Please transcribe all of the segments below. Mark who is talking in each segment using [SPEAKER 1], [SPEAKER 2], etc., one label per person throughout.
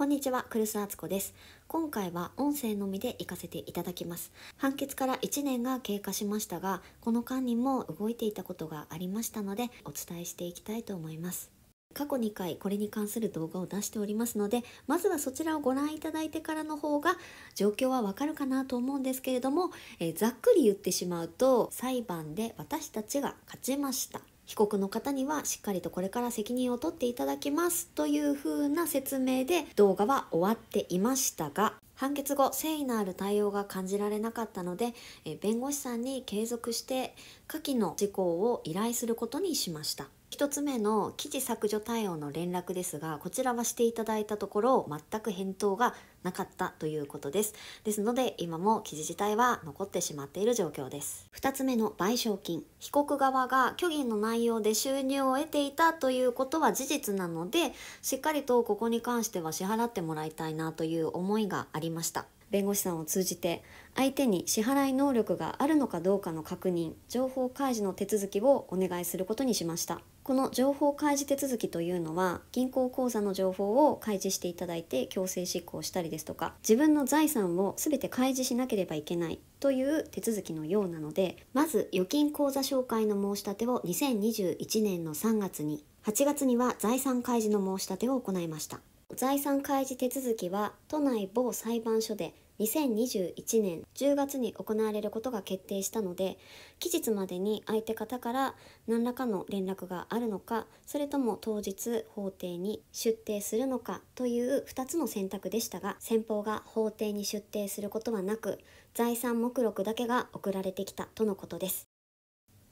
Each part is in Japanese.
[SPEAKER 1] こんにちは、クルスアツコです。今回は音声のみで行かせていただきます。判決から1年が経過しましたが、この間にも動いていたことがありましたので、お伝えしていきたいと思います。過去2回これに関する動画を出しておりますので、まずはそちらをご覧いただいてからの方が状況はわかるかなと思うんですけれども、えざっくり言ってしまうと、裁判で私たちが勝ちました。被告の方にはしっかりとこれから責任を取っていただきますという風な説明で動画は終わっていましたが判決後誠意のある対応が感じられなかったので弁護士さんに継続して下記の事項を依頼することにしました。1つ目の記事削除対応の連絡ですがこちらはしていただいたところ全く返答がなかったということですですので今も記事自体は残ってしまっている状況です2つ目の賠償金被告側が虚偽の内容で収入を得ていたということは事実なのでしっかりとここに関しては支払ってもらいたいなという思いがありました弁護士さんを通じて相手に支払い能力があるのかどうかの確認情報開示の手続きをお願いすることにしましたこの情報開示手続きというのは銀行口座の情報を開示していただいて強制執行したりですとか自分の財産を全て開示しなければいけないという手続きのようなのでまず預金口座紹介の申し立てを2021年の3月に8月には財産開示の申し立てを行いました財産開示手続きは都内某裁判所で2021年10月に行われることが決定したので期日までに相手方から何らかの連絡があるのかそれとも当日法廷に出廷するのかという2つの選択でしたが先方が法廷に出廷することはなく財産目録だけが送られてきたとのことです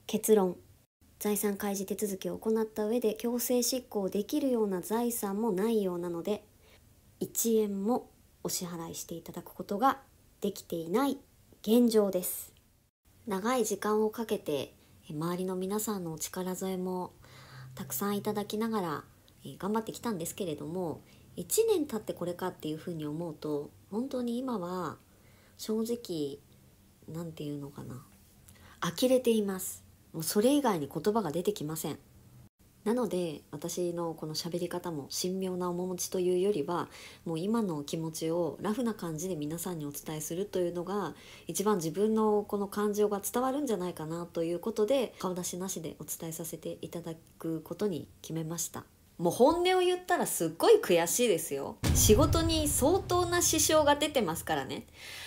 [SPEAKER 1] 結論財産開示手続きを行った上で強制執行できるような財産もないようなので1円もお支払いしていただくことができていない現状です長い時間をかけて周りの皆さんのお力添えもたくさんいただきながら頑張ってきたんですけれども1年経ってこれかっていうふうに思うと本当に今は正直何て言うのかな呆れていますもうそれ以外に言葉が出てきませんなので私のこの喋り方も神妙な面持ちというよりはもう今の気持ちをラフな感じで皆さんにお伝えするというのが一番自分のこの感情が伝わるんじゃないかなということで顔出しなしでお伝えさせていただくことに決めました。もう本音を言ったらすっごい悔しいですよ仕事に相当な支障が出てますからね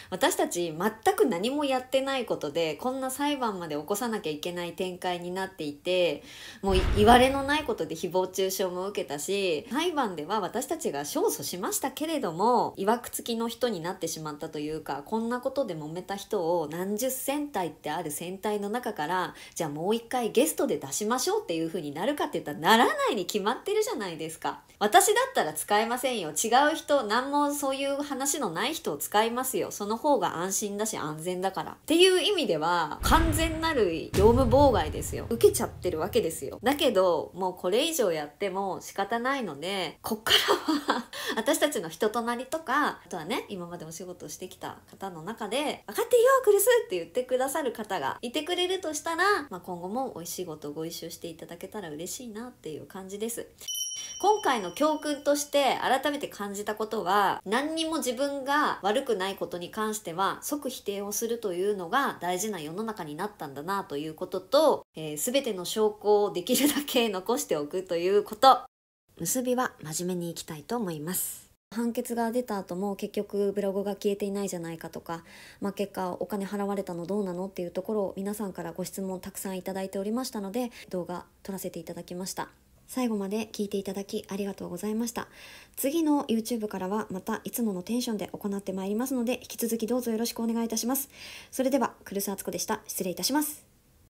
[SPEAKER 1] 私たち全く何もやってないことでこんな裁判まで起こさなきゃいけない展開になっていてもう言われのないことで誹謗中傷も受けたし裁判では私たちが勝訴しましたけれどもいわくつきの人になってしまったというかこんなことで揉めた人を何十戦隊ってある戦隊の中からじゃあもう一回ゲストで出しましょうっていう風になるかって言ったらならないに決まってるるじゃないですか。私だったら使えませんよ。違う人、何もそういう話のない人を使いますよ。その方が安心だし安全だから。っていう意味では、完全なる業務妨害ですよ。受けちゃってるわけですよ。だけど、もうこれ以上やっても仕方ないので、こっからは 私たちの人となりとか、あとはね、今までお仕事してきた方の中で、分かっていいよ、クリスって言ってくださる方がいてくれるとしたら、まあ、今後もお仕事ご一緒していただけたら嬉しいなっていう感じです。今回の教訓として改めて感じたことは何にも自分が悪くないことに関しては即否定をするというのが大事な世の中になったんだなということと、えー、全ての証拠をできるだけ残しておくということ結びは真面目にいきたいと思います判決が出た後も結局ブログが消えていないじゃないかとか、まあ、結果お金払われたのどうなのっていうところを皆さんからご質問たくさんいただいておりましたので動画撮らせていただきました。最後まで聞いていただきありがとうございました。次の YouTube からはまたいつものテンションで行ってまいりますので、引き続きどうぞよろしくお願いいたします。それでは、クルスアツコでした。失礼いたします。